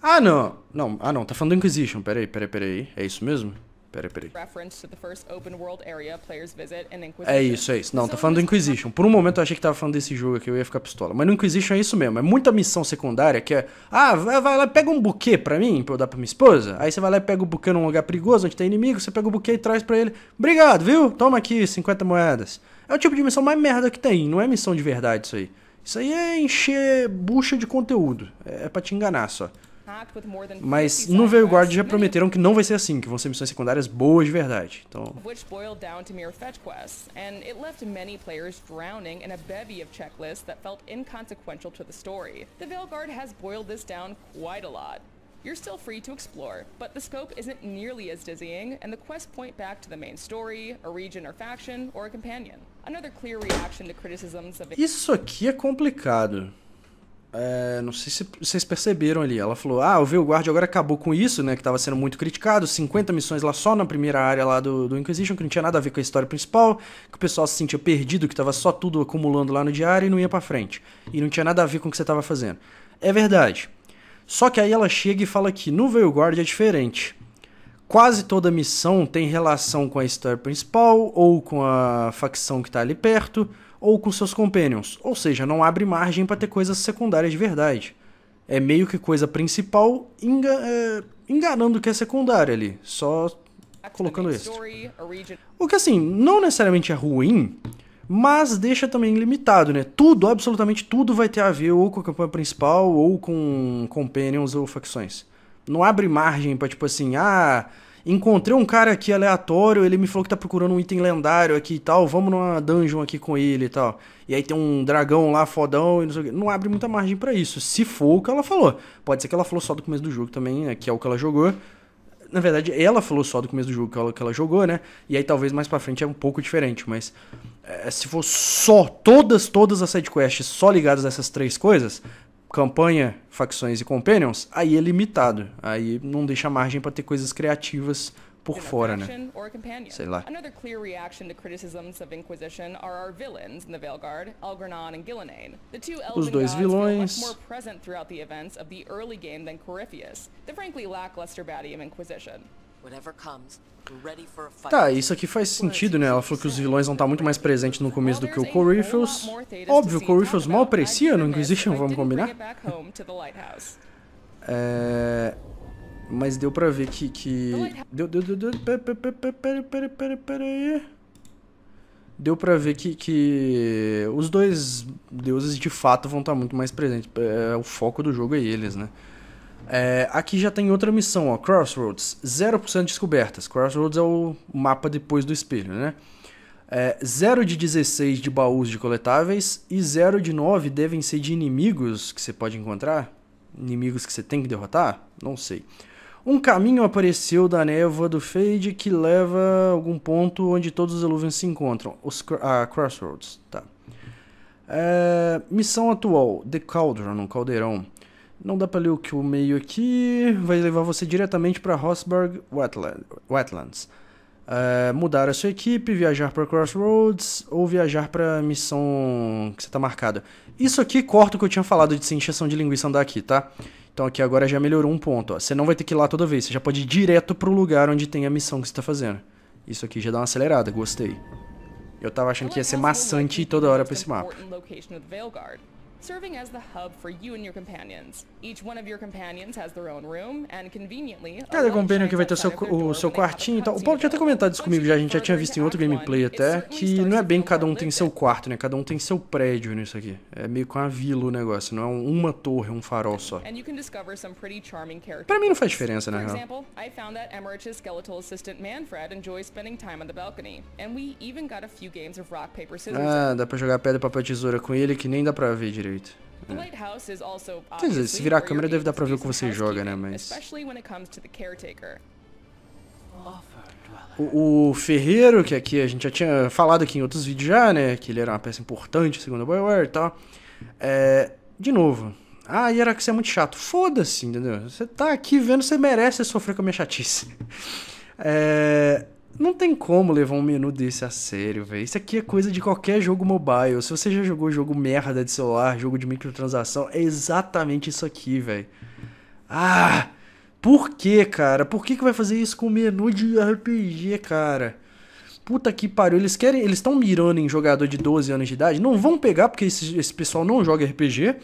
Ah, não. Não, ah não, tá falando do Inquisition. Peraí, peraí, peraí. É isso mesmo? Peraí, peraí. É isso, é isso. Não, tá falando do Inquisition. Por um momento eu achei que tava falando desse jogo aqui, eu ia ficar pistola. Mas no Inquisition é isso mesmo. É muita missão secundária que é. Ah, vai lá, pega um buquê pra mim, pra eu dar pra minha esposa. Aí você vai lá e pega o buquê num lugar perigoso onde tem inimigo, você pega o buquê e traz pra ele. Obrigado, viu? Toma aqui 50 moedas. É o tipo de missão mais merda que tem. Não é missão de verdade isso aí. Isso aí é encher bucha de conteúdo. É pra te enganar só. Mas no Vanguard já prometeram que não vai ser assim, que vão ser missões secundárias boas de verdade. Então... You're still free to explore, but the scope isn't nearly as dizzying, and the quests point back to the main story, a region or faction, or a companion. Another clear reaction to criticisms of... Isso aqui é complicado. É, não sei se vocês perceberam ali. Ela falou: Ah, o Veilguard agora acabou com isso, né? Que estava sendo muito criticado. 50 missões lá só na primeira área lá do, do Inquisition, que não tinha nada a ver com a história principal. Que o pessoal se sentia perdido, que estava só tudo acumulando lá no diário e não ia para frente. E não tinha nada a ver com o que você estava fazendo. É verdade. Só que aí ela chega e fala que no Veilguard é diferente. Quase toda missão tem relação com a história principal ou com a facção que está ali perto ou com seus companions, ou seja, não abre margem para ter coisas secundárias de verdade. É meio que coisa principal enga é, enganando que é secundária ali, só colocando isso. O que assim, não necessariamente é ruim, mas deixa também limitado, né? Tudo, absolutamente tudo vai ter a ver ou com a campanha principal ou com companions ou facções. Não abre margem para tipo assim, ah, encontrei um cara aqui aleatório, ele me falou que tá procurando um item lendário aqui e tal, vamos numa dungeon aqui com ele e tal. E aí tem um dragão lá fodão e não sei o que. Não abre muita margem para isso, se for o que ela falou. Pode ser que ela falou só do começo do jogo também, né, que é o que ela jogou. Na verdade, ela falou só do começo do jogo que ela, que ela jogou, né? E aí talvez mais pra frente é um pouco diferente, mas é, se for só todas, todas as sidequests só ligadas a essas três coisas, campanha, facções e companions, aí é limitado. Aí não deixa margem para ter coisas criativas por fora, né? Sei lá. Another clear reaction to criticisms of Inquisition are our villains in the Veilguard, and The two Elven vilões. more present throughout the events of the early game than Corypheus, the frankly lackluster baddie of Inquisition. Tá, isso aqui faz sentido, né? Ela falou que os vilões vão estar tá muito mais presentes no começo do que o Corifels. Óbvio, o Corifels mal aprecia no Inquisition, vamos combinar? é... Mas deu pra ver que... que... Deu, deu, deu, deu... pera pera pera aí Deu pra ver que, que os dois deuses de fato vão estar tá muito mais presentes. É, o foco do jogo é eles, né? É, aqui já tem outra missão, ó, Crossroads, 0% descobertas. Crossroads é o mapa depois do espelho, né? É, 0 de 16 de baús de coletáveis e 0 de 9 devem ser de inimigos que você pode encontrar. Inimigos que você tem que derrotar? Não sei. Um caminho apareceu da névoa do Fade que leva a algum ponto onde todos os Eluvians se encontram. Os, a ah, Crossroads, tá. É, missão atual, The Cauldron, um caldeirão. Não dá para ler o que o meio aqui. Vai levar você diretamente para Rosberg Wetland, Wetlands. Uh, mudar a sua equipe, viajar para Crossroads ou viajar para missão que você tá marcada. Isso aqui corta o que eu tinha falado de sensação de linguiça andar aqui, tá? Então aqui agora já melhorou um ponto. Ó. Você não vai ter que ir lá toda vez, você já pode ir direto pro lugar onde tem a missão que você tá fazendo. Isso aqui já dá uma acelerada, gostei. Eu tava achando que ia ser maçante toda hora pra esse mapa serving as the hub for you and your companions. Each one of your companions has their own room and conveniently Cada companion que vai ter seu, o seu quartinho e tal. O Paulo até comentado isso comigo já, a gente já tinha visto em outro gameplay até, que não é bem cada um tem seu quarto, né? Cada um tem seu prédio nisso aqui. É meio com a vila o negócio, não é uma torre, um farol só. Para mim não faz diferença, né, real. Manfred spending time on the balcony, and we even got a few games of rock paper scissors. Ah, dá para jogar pedra, papel, tesoura com ele que nem dá para ver direito jeito. É. Quer dizer, se virar a câmera deve dar pra ver o que você joga, né? Mas. O, o, Ferreiro, que aqui a gente já tinha falado aqui em outros vídeos já, né? Que ele era uma peça importante, segundo a Bioware e tal. É, de novo. Ah, você é muito chato. Foda-se, entendeu? Você tá aqui vendo, você merece sofrer com a minha chatice. É, não tem como levar um menu desse a sério, velho. Isso aqui é coisa de qualquer jogo mobile. Se você já jogou jogo merda de celular, jogo de microtransação, é exatamente isso aqui, velho. Ah! Por que, cara? Por que, que vai fazer isso com menu de RPG, cara? Puta que pariu, eles querem. Eles estão mirando em jogador de 12 anos de idade. Não vão pegar, porque esse, esse pessoal não joga RPG.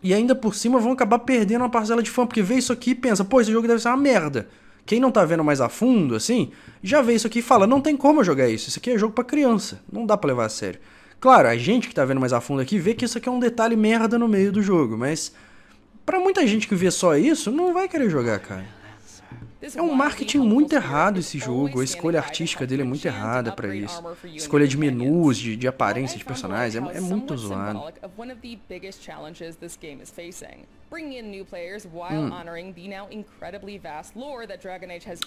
E ainda por cima vão acabar perdendo uma parcela de fã. Porque vê isso aqui e pensa, pô, esse jogo deve ser uma merda. Quem não tá vendo mais a fundo, assim, já vê isso aqui e fala: não tem como eu jogar isso. Isso aqui é jogo para criança. Não dá para levar a sério. Claro, a gente que tá vendo mais a fundo aqui vê que isso aqui é um detalhe merda no meio do jogo, mas para muita gente que vê só isso, não vai querer jogar, cara. É um marketing muito errado esse jogo, a escolha artística dele é muito errada para isso. escolha de menus, de, de aparência de personagens, é, é muito zoado. Hum.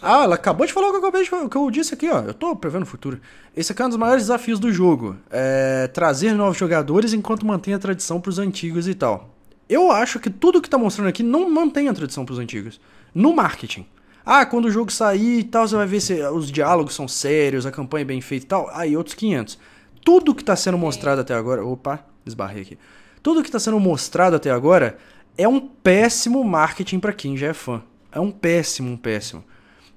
Ah, ela acabou de falar o que eu acabei de, que eu disse aqui, ó. Eu tô prevendo o futuro. Esse aqui é um dos maiores desafios do jogo, é trazer novos jogadores enquanto mantém a tradição pros antigos e tal. Eu acho que tudo que tá mostrando aqui não mantém a tradição pros antigos. No marketing. Ah, quando o jogo sair e tal, você vai ver se os diálogos são sérios, a campanha é bem feita e tal. Aí ah, outros 500. Tudo que tá sendo mostrado até agora, opa, esbarrei aqui. Tudo que tá sendo mostrado até agora é um péssimo marketing para quem já é fã. É um péssimo, um péssimo.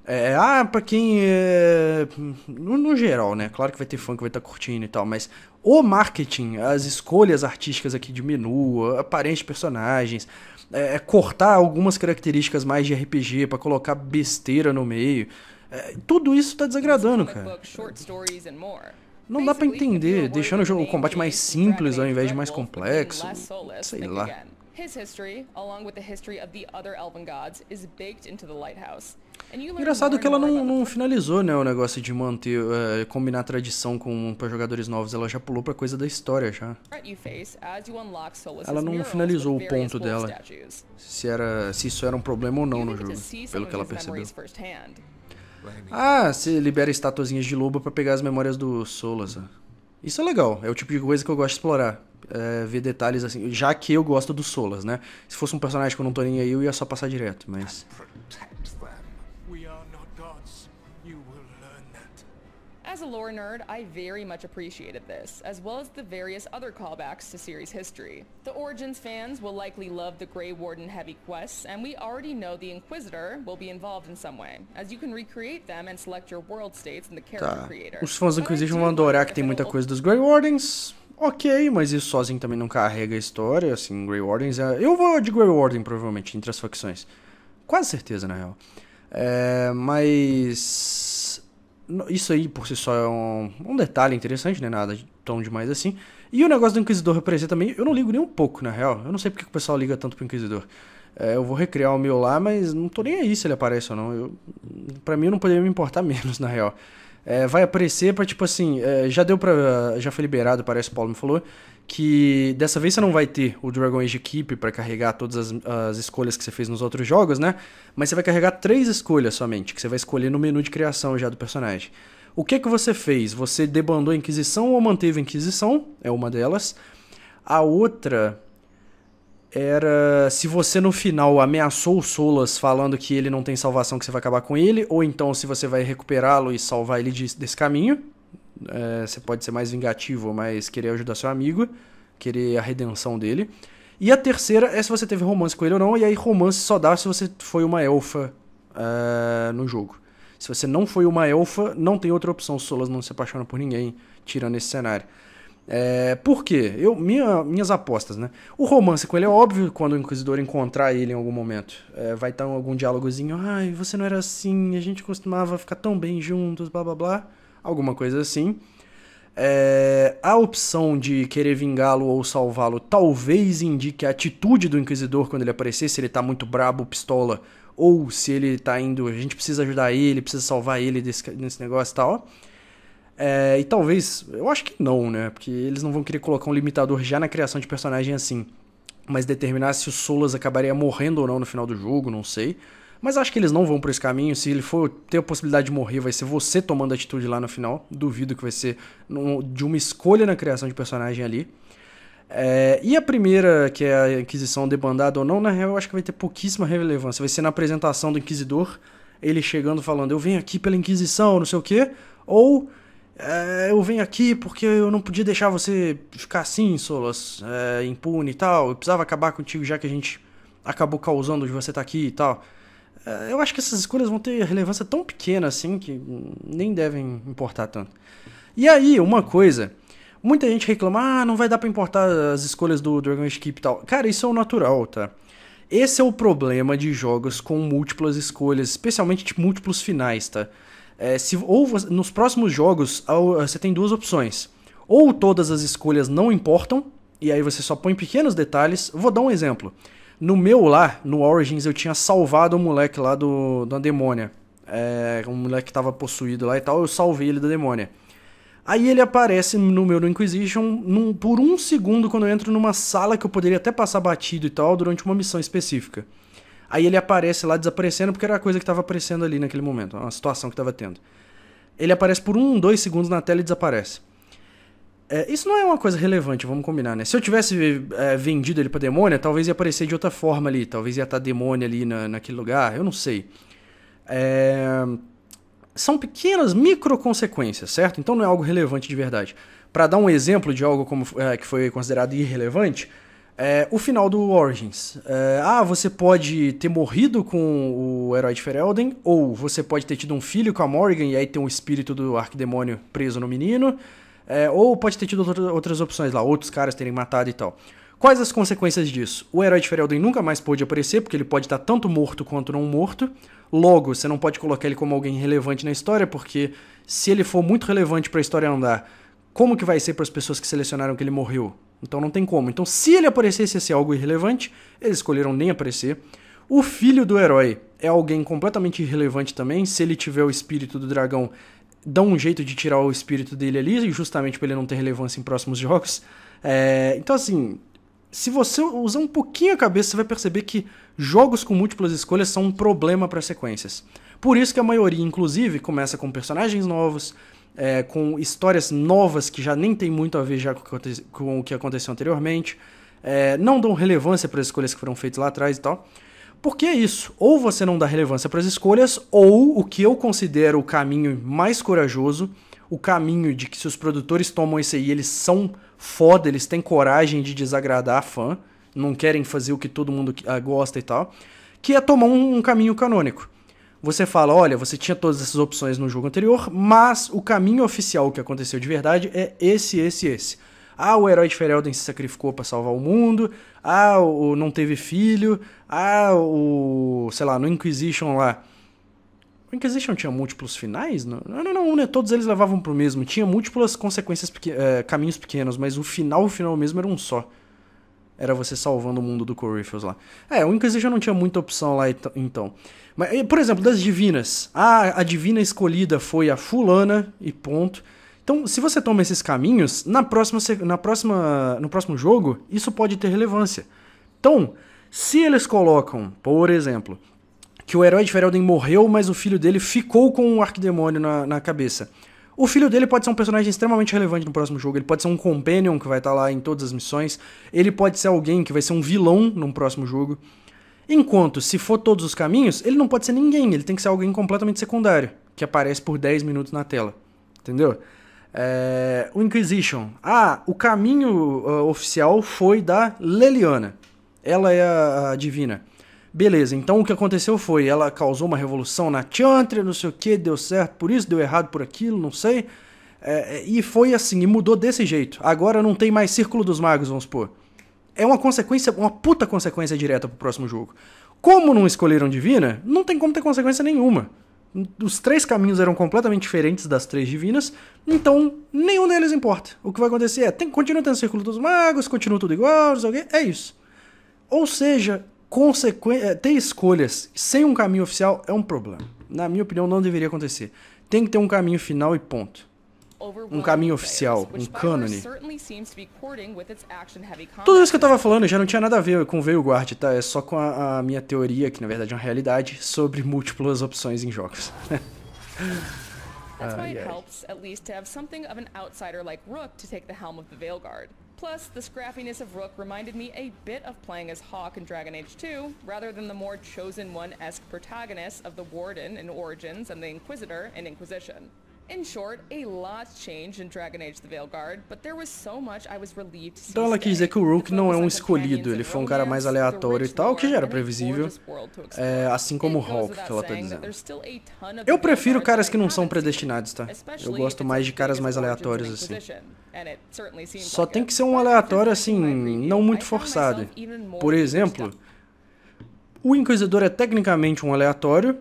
É, é, ah, pra quem é. No, no, geral, né? Claro que vai ter fã que vai estar tá curtindo e tal, mas o marketing, as escolhas artísticas aqui de menu, aparentes personagens, é, é, cortar algumas características mais de RPG para colocar besteira no meio, é, tudo isso tá desagradando, cara. Não dá para entender, deixando o, jogo, o combate mais simples ao invés de mais complexo. Sei lá. Engraçado que ela não, não finalizou, né, o negócio de manter, uh, combinar tradição com para jogadores novos. Ela já pulou para coisa da história já. Ela não finalizou o ponto dela. Se era, se isso era um problema ou não no jogo, pelo que ela percebeu. Ah, se libera estatuazinhas de lobo para pegar as memórias do Solas. Ah. Isso é legal, é o tipo de coisa que eu gosto de explorar é, ver detalhes assim. Já que eu gosto dos Solas, né? Se fosse um personagem que eu não tô nem aí, eu ia só passar direto, mas. As a lore nerd, I very much appreciated this, as well as the various other callbacks to series history. The Origins fans will likely love the Grey Warden heavy quests, and we already know the Inquisitor will be involved in some way, as you can recreate them and select your world states in the character tá. creator. Os fãs do Inquisition vão adorar que tem muita coisa dos Grey Wardens, Ok, mas isso sozinho também não carrega a história, assim, Grey Wardens é... Eu vou de Grey Warden, provavelmente, entre as facções. Quase certeza, na real. É, mas... Isso aí, por si só, é um, um detalhe interessante, né? Nada tão demais assim. E o negócio do Inquisidor representa também... Eu não ligo nem um pouco, na real. Eu não sei porque o pessoal liga tanto pro Inquisidor. É, eu vou recriar o meu lá, mas não tô nem aí se ele aparece ou não. Eu, pra mim, eu não poderia me importar menos, na real. É, vai aparecer para tipo assim, é, já deu para já foi liberado, parece o Paulo me falou, que dessa vez você não vai ter o Dragon Age Keep para carregar todas as, as, escolhas que você fez nos outros jogos, né? Mas você vai carregar três escolhas somente, que você vai escolher no menu de criação já do personagem. O que que você fez? Você debandou a Inquisição ou manteve a Inquisição? É uma delas. A outra era se você no final ameaçou o Solas falando que ele não tem salvação, que você vai acabar com ele, ou então se você vai recuperá-lo e salvar ele de, desse caminho. É, você pode ser mais vingativo, mas querer ajudar seu amigo, querer a redenção dele. E a terceira é se você teve romance com ele ou não, e aí romance só dá se você foi uma elfa uh, no jogo. Se você não foi uma elfa, não tem outra opção, Solas não se apaixona por ninguém, tirando esse cenário. É, por quê? Eu, minha, minhas apostas, né? O romance com ele é óbvio quando o Inquisidor encontrar ele em algum momento. É, vai estar algum diálogozinho, ai, você não era assim, a gente costumava ficar tão bem juntos, blá blá blá. Alguma coisa assim. É, a opção de querer vingá-lo ou salvá-lo talvez indique a atitude do Inquisidor quando ele aparecer, se ele tá muito brabo, pistola, ou se ele tá indo, a gente precisa ajudar ele, precisa salvar ele desse, desse negócio e tal. É, e talvez, eu acho que não, né? Porque eles não vão querer colocar um limitador já na criação de personagem assim. Mas determinar se o Solas acabaria morrendo ou não no final do jogo, não sei. Mas acho que eles não vão por esse caminho. Se ele for ter a possibilidade de morrer, vai ser você tomando atitude lá no final. Duvido que vai ser de uma escolha na criação de personagem ali. É, e a primeira, que é a Inquisição debandada ou não, na real eu acho que vai ter pouquíssima relevância. Vai ser na apresentação do Inquisidor, ele chegando falando, eu venho aqui pela Inquisição, não sei o quê. Ou é, eu venho aqui porque eu não podia deixar você ficar assim, Solas, é, impune e tal. Eu precisava acabar contigo já que a gente acabou causando de você estar tá aqui e tal. É, eu acho que essas escolhas vão ter relevância tão pequena assim que nem devem importar tanto. E aí, uma coisa. Muita gente reclama, ah, não vai dar pra importar as escolhas do Dragon Skip e tal. Cara, isso é o natural, tá? Esse é o problema de jogos com múltiplas escolhas, especialmente de múltiplos finais, tá? É, se, ou você, nos próximos jogos eh, você tem duas opções. Ou todas as escolhas não importam, e aí você só põe pequenos detalhes. Vou dar um exemplo. No meu lá, no Origins, eu tinha salvado o um moleque lá do, da demônia. É, um moleque que tava possuído lá e tal, eu salvei ele da demônia. Aí ele aparece no meu no Inquisition num, por um segundo quando eu entro numa sala que eu poderia até passar batido e tal durante uma missão específica. Aí ele aparece lá desaparecendo, porque era a coisa que estava aparecendo ali naquele momento, uma situação que estava tendo. Ele aparece por um, dois segundos na tela e desaparece. É, isso não é uma coisa relevante, vamos combinar, né? Se eu tivesse é, vendido ele pra demônia, talvez ia aparecer de outra forma ali. Talvez ia estar tá demônia ali na, naquele lugar, eu não sei. É... São pequenas micro consequências, certo? Então não é algo relevante de verdade. Para dar um exemplo de algo como, é, que foi considerado irrelevante, é, o final do Origins. É, ah, você pode ter morrido com o herói de Ferelden, ou você pode ter tido um filho com a Morgan e aí tem um espírito do arquidemônio preso no menino, é, ou pode ter tido outras opções lá, outros caras terem matado e tal. Quais as consequências disso? O herói de Ferelden nunca mais pôde aparecer, porque ele pode estar tanto morto quanto não morto. Logo, você não pode colocar ele como alguém relevante na história, porque se ele for muito relevante para a história andar, como que vai ser para as pessoas que selecionaram que ele morreu? Então não tem como. Então, se ele aparecesse ser algo irrelevante, eles escolheram nem aparecer. O filho do herói é alguém completamente irrelevante também. Se ele tiver o espírito do dragão, dá um jeito de tirar o espírito dele ali, justamente pra ele não ter relevância em próximos jogos. É... então, assim, se você usar um pouquinho a cabeça, você vai perceber que jogos com múltiplas escolhas são um problema para sequências. Por isso que a maioria, inclusive, começa com personagens novos, é, com histórias novas que já nem tem muito a ver já com, com o que aconteceu anteriormente, é, não dão relevância para as escolhas que foram feitas lá atrás e tal. Porque é isso, ou você não dá relevância para as escolhas, ou o que eu considero o caminho mais corajoso, o caminho de que se os produtores tomam isso aí, eles são foda, eles têm coragem de desagradar a fã, não querem fazer o que todo mundo ah, gosta e tal, que é tomar um, um caminho canônico você fala: olha, você tinha todas essas opções no jogo anterior, mas o caminho oficial que aconteceu de verdade é esse, esse, esse. Ah, o herói de Ferelden se sacrificou para salvar o mundo. Ah, o não teve filho. Ah, o. sei lá, no Inquisition lá. O Inquisition tinha múltiplos finais? Não, não, não, né? Todos eles levavam pro mesmo. Tinha múltiplas consequências, pequ... É, caminhos pequenos, mas o final, o final mesmo era um só era você salvando o mundo do Corypheus lá. É, o Inquisition não tinha muita opção lá então. Mas, por exemplo, das divinas. Ah, a divina escolhida foi a fulana e ponto. Então, se você toma esses caminhos, na próxima, na próxima, no próximo jogo, isso pode ter relevância. Então, se eles colocam, por exemplo, que o herói de Ferelden morreu, mas o filho dele ficou com o um arquidemônio na, na cabeça. O filho dele pode ser um personagem extremamente relevante no próximo jogo. Ele pode ser um companion que vai estar tá lá em todas as missões. Ele pode ser alguém que vai ser um vilão no próximo jogo. Enquanto, se for todos os caminhos, ele não pode ser ninguém. Ele tem que ser alguém completamente secundário, que aparece por 10 minutos na tela. Entendeu? É... O Inquisition. Ah, o caminho uh, oficial foi da Leliana. Ela é a, a divina. Beleza, então o que aconteceu foi, ela causou uma revolução na Chantre, não sei o que, deu certo por isso, deu errado por aquilo, não sei. É, é, e foi assim, e mudou desse jeito. Agora não tem mais Círculo dos Magos, vamos supor. É uma consequência, uma puta consequência direta pro próximo jogo. Como não escolheram Divina, não tem como ter consequência nenhuma. Os três caminhos eram completamente diferentes das três divinas, então nenhum deles importa. O que vai acontecer é, tem, continua tendo Círculo dos Magos, continua tudo igual, não sei o quê, é isso. Ou seja, consequência, é, ter escolhas sem um caminho oficial é um problema. Na minha opinião, não deveria acontecer. Tem que ter um caminho final e ponto. Um caminho oficial, um cânone. Tudo isso que eu tava falando já não tinha nada a ver com o Veio Guard, tá? É só com a, a, minha teoria, que na verdade é uma realidade, sobre múltiplas opções em jogos. Ah, That's why outsider Rook helm Plus, the scrappiness of Rook reminded me a bit of playing as Hawk in Dragon Age 2, rather than the more chosen one-esque protagonists of the Warden in Origins and the Inquisitor in Inquisition. Então ela quis dizer que o Rook não é um escolhido, ele foi um cara mais aleatório e tal, que já era previsível, é, assim como o Hulk, que ela tá dizendo. Eu prefiro caras que não são predestinados, tá? Eu gosto mais de caras mais aleatórios, assim. Só tem que ser um aleatório, assim, não muito forçado. Por exemplo, o Inquisidor é tecnicamente um aleatório,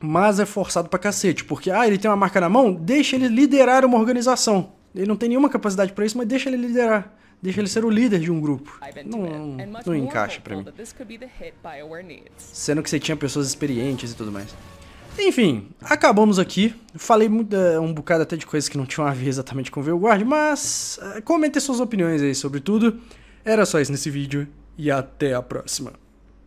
mas é forçado pra cacete, porque, ah, ele tem uma marca na mão, deixa ele liderar uma organização. Ele não tem nenhuma capacidade para isso, mas deixa ele liderar. Deixa ele ser o líder de um grupo. Não, não encaixa para mim. Sendo que você tinha pessoas experientes e tudo mais. Enfim, acabamos aqui. Falei é, um bocado até de coisas que não tinham a ver exatamente com o Veilguard, mas é, comente suas opiniões aí sobre tudo. Era só isso nesse vídeo e até a próxima.